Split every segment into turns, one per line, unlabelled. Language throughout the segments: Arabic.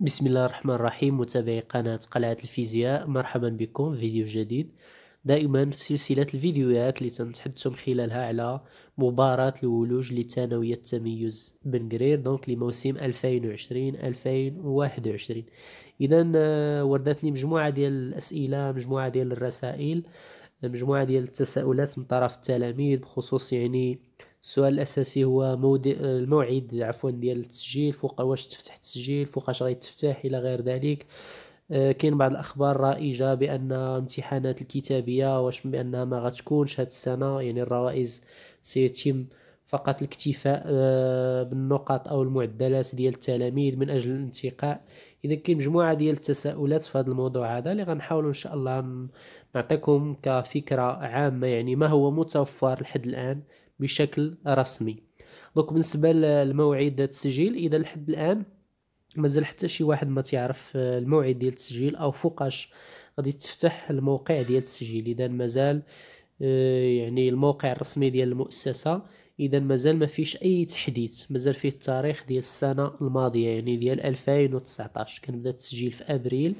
بسم الله الرحمن الرحيم متابعي قناة قلعة الفيزياء مرحبا بكم في فيديو جديد دائما في سلسلة الفيديوهات اللي تنتحدث خلالها على مباراة الولوج لثانوية التميز بن قرير دونك لموسم 2020 2021 اذا آه، وردتني مجموعة ديال الاسئلة مجموعة ديال الرسائل مجموعة ديال التساؤلات من طرف التلاميذ بخصوص يعني السؤال الاساسي هو مودي... الموعد عفوا ديال التسجيل فوق واش تفتح التسجيل فوقاش غادي تفتح الى غير ذلك آه، كاين بعض الاخبار رائجه بان امتحانات الكتابيه واش بانها ما غتكونش هذه السنه يعني الروائز سيتم فقط الاكتفاء آه، بالنقط او المعدلات ديال التلاميذ من اجل الانتقاء اذا كاين مجموعه ديال التساؤلات في هذا الموضوع هذا اللي غنحاولوا ان شاء الله نعطيكم كفكره عامه يعني ما هو متوفر لحد الان بشكل رسمي دونك بالنسبه لموعد التسجيل اذا لحد الان مازال حتى شي واحد ما تعرف آه، الموعد ديال التسجيل او فوقاش غادي تفتح الموقع ديال التسجيل اذا مازال آه، يعني الموقع الرسمي ديال المؤسسه اذا مازال ما فيش اي تحديث مازال فيه التاريخ ديال السنه الماضيه يعني ديال 2019 كنبدا التسجيل في ابريل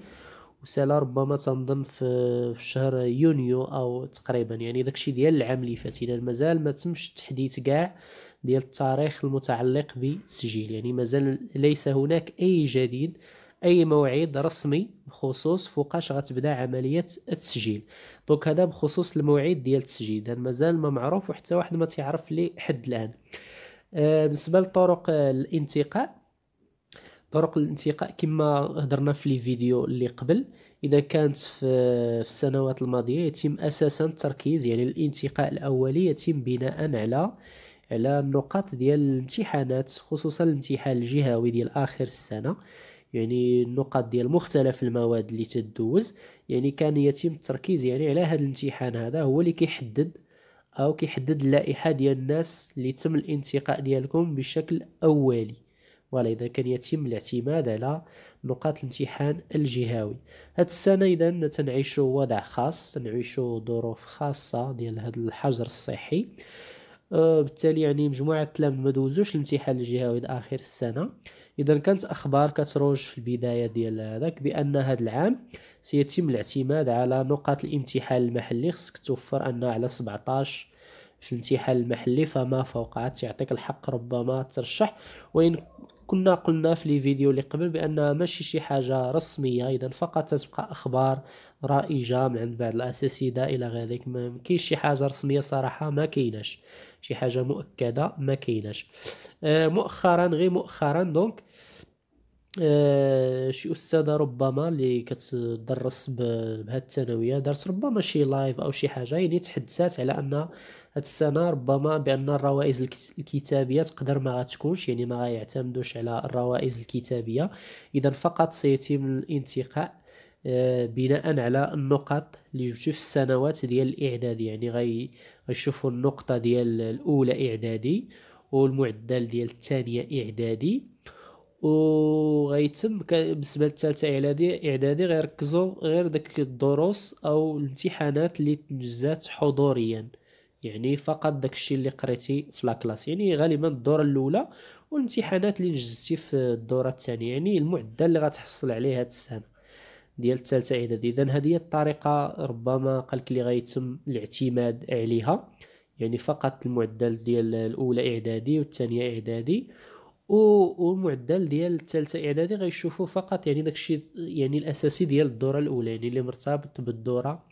وسالا ربما تنظن في شهر يونيو او تقريبا يعني داكشي ديال العام اللي فات الى مازال ما تمش التحديث كاع ديال التاريخ المتعلق بالتسجيل يعني مازال ليس هناك اي جديد اي موعد رسمي بخصوص فوقاش غتبدا عمليه التسجيل دونك هذا بخصوص الموعد ديال التسجيل مازال ما معروف وحتى واحد ما تيعرف لي حد الان آه، بالنسبه لطرق الانتقاء طرق الانتقاء كما هضرنا في لي فيديو اللي قبل اذا كانت في السنوات الماضيه يتم اساسا التركيز يعني الانتقاء الاولي يتم بناء على على النقاط ديال الامتحانات خصوصا الامتحان الجهوي ديال اخر السنه يعني النقاط ديال مختلف المواد اللي تدوز يعني كان يتم التركيز يعني على هذا الامتحان هذا هو اللي كيحدد او كيحدد اللائحه ديال الناس اللي تم الانتقاء ديالكم بشكل اولي فوالا كان يتم الاعتماد على نقاط الامتحان الجهوي هاد السنه اذا تنعيشوا وضع خاص تنعيشوا ظروف خاصه ديال هاد الحجر الصحي أه بالتالي يعني مجموعه التلاميذ ما دوزوش الامتحان الجهوي لاخر السنه اذا كانت اخبار كتروج في البدايه ديال هذاك بان هذا العام سيتم الاعتماد على نقاط الامتحان المحلي خصك توفر ان على 17 في الامتحان المحلي فما فوق يعطيك الحق ربما ترشح وان كنا قلنا في لي فيديو اللي قبل بانها ماشي شي حاجه رسميه اذا فقط تتبقى اخبار رائجه من عند بعض الاساتذه الى غير ذلك ما كاينش شي حاجه رسميه صراحه ما كايناش شي حاجه مؤكده ما كايناش آه مؤخرا غير مؤخرا دونك آه، شي استاذه ربما اللي كتدرس بهاد الثانويه دارت ربما شي لايف او شي حاجه يعني تحدثات على ان هاد السنه ربما بان الروائز الكتابيه تقدر ما غتكونش يعني ما غيعتمدوش على الروائز الكتابيه اذا فقط سيتم الانتقاء آه، بناء على النقط اللي جبتو في السنوات ديال الاعدادي يعني غيشوفوا النقطه ديال الاولى اعدادي والمعدل ديال الثانيه اعدادي وغيتم بالنسبه للثالثه اعدادي اعدادي غيركزوا غير داك الدروس او الامتحانات اللي تنجزات حضوريا يعني فقط داك الشيء اللي قريتي في لاكلاس يعني غالبا الدوره الاولى والامتحانات اللي نجزتي في الدوره الثانيه يعني المعدل اللي غتحصل عليه هاد السنه ديال الثالثه اعدادي اذا هذه الطريقه ربما قالك اللي غيتم الاعتماد عليها يعني فقط المعدل ديال الاولى اعدادي والثانيه اعدادي والمعدل ديال الثالثه اعدادي غيشوفوا فقط يعني داكشي يعني الاساسي ديال الدوره الاولى يعني اللي مرتبط بالدوره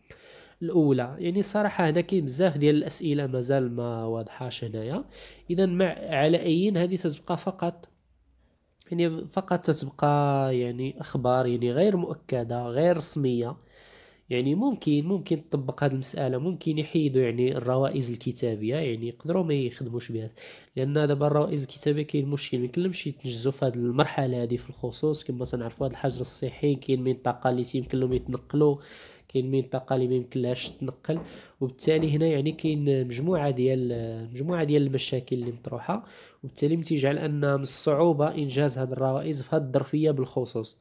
الاولى يعني صراحه هنا كاين بزاف ديال الاسئله مازال ما واضحاش هنايا اذا مع على ايين هذه تتبقى فقط يعني فقط تتبقى يعني اخبار يعني غير مؤكده غير رسميه يعني ممكن ممكن تطبق هذه المساله ممكن يحيدوا يعني الروائز الكتابيه يعني يقدروا ما يخدموش بها لان دابا الروائز الكتابيه كاين مشكل ما يمكنلهمش يتنجزوا في هذه المرحله هذه في الخصوص كما تنعرفوا هذا الحجر الصحي كاين منطقه اللي تيمكن لهم يتنقلوا كاين منطقه اللي ما يمكنلهاش تنقل وبالتالي هنا يعني كاين مجموعه ديال مجموعه ديال المشاكل اللي مطروحه وبالتالي متيجعل ان من الصعوبه انجاز هذه الروائز في هذه الظرفيه بالخصوص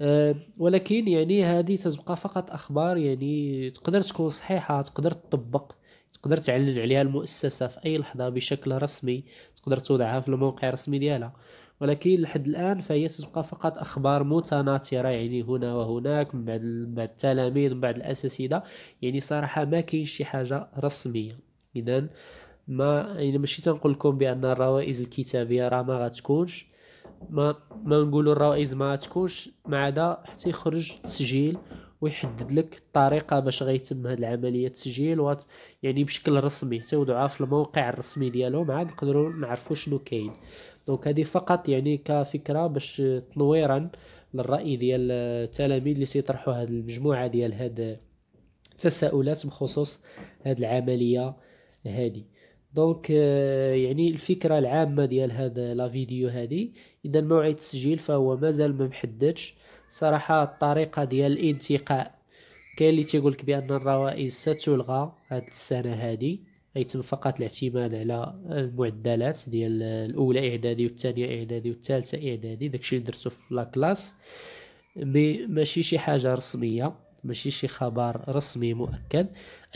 آه، ولكن يعني هذه ستبقى فقط اخبار يعني تقدر تكون صحيحه تقدر تطبق تقدر تعلن عليها المؤسسه في اي لحظه بشكل رسمي تقدر توضعها في الموقع الرسمي ديالها ولكن لحد الان فهي ستبقى فقط اخبار متناثره يعني هنا وهناك من بعد التلاميذ من بعد الاساتذه يعني صراحه ما كاين شي حاجه رسميه اذا ما يعني ماشي تنقول لكم بان الروائز الكتابيه راه ما غتكونش ما ما نقولوا الروائز ما تكونش ما عدا حتى يخرج تسجيل ويحدد لك الطريقه باش غيتم هذه العمليه التسجيل وات يعني بشكل رسمي توضعها في الموقع الرسمي ديالهم عاد نقدروا نعرفوا شنو كاين دونك هذه فقط يعني كفكره باش تنويرا للراي ديال التلاميذ اللي سيطرحوا هذه المجموعه ديال هاد التساؤلات بخصوص هذه العمليه هذه دونك آه، يعني الفكره العامه ديال هذا لا فيديو هذه اذا موعد التسجيل فهو مازال ما محددش صراحه الطريقه ديال الانتقاء كاين اللي تيقول بان الروائز ستلغى هذه السنه هذه غيتم فقط الاعتماد على المعدلات آه، ديال آه، الاولى اعدادي والثانيه اعدادي والثالثه اعدادي داكشي اللي درتو في لا كلاس مي ماشي شي حاجه رسميه ماشي شي خبر رسمي مؤكد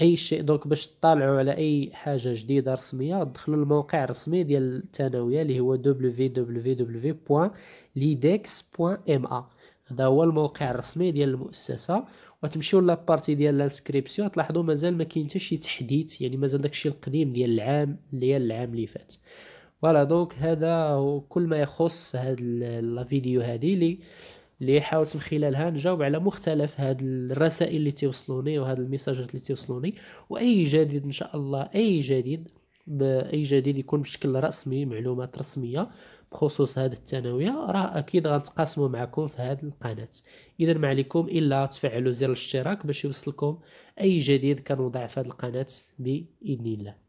اي شيء دونك باش تطالعوا على اي حاجه جديده رسميه دخلوا الموقع الرسمي ديال الثانويه اللي هو www.lidex.ma هذا هو الموقع الرسمي ديال المؤسسه وتمشيو لابارتي ديال لانسكريبسيون تلاحظوا مازال ما كاين حتى شي تحديث يعني مازال داكشي القديم ديال العام ديال العام اللي فات فوالا دونك هذا هو كل ما يخص هاد لا فيديو هذه اللي اللي حاولت من خلالها نجاوب على مختلف هاد الرسائل اللي تيوصلوني وهاد الميساجات اللي تيوصلوني واي جديد ان شاء الله اي جديد باي جديد يكون بشكل رسمي معلومات رسميه بخصوص هاد الثانويه راه اكيد غنتقاسمو معكم في هاد القناه اذا ما عليكم الا تفعلوا زر الاشتراك باش يوصلكم اي جديد كنوضع في هاد القناه باذن الله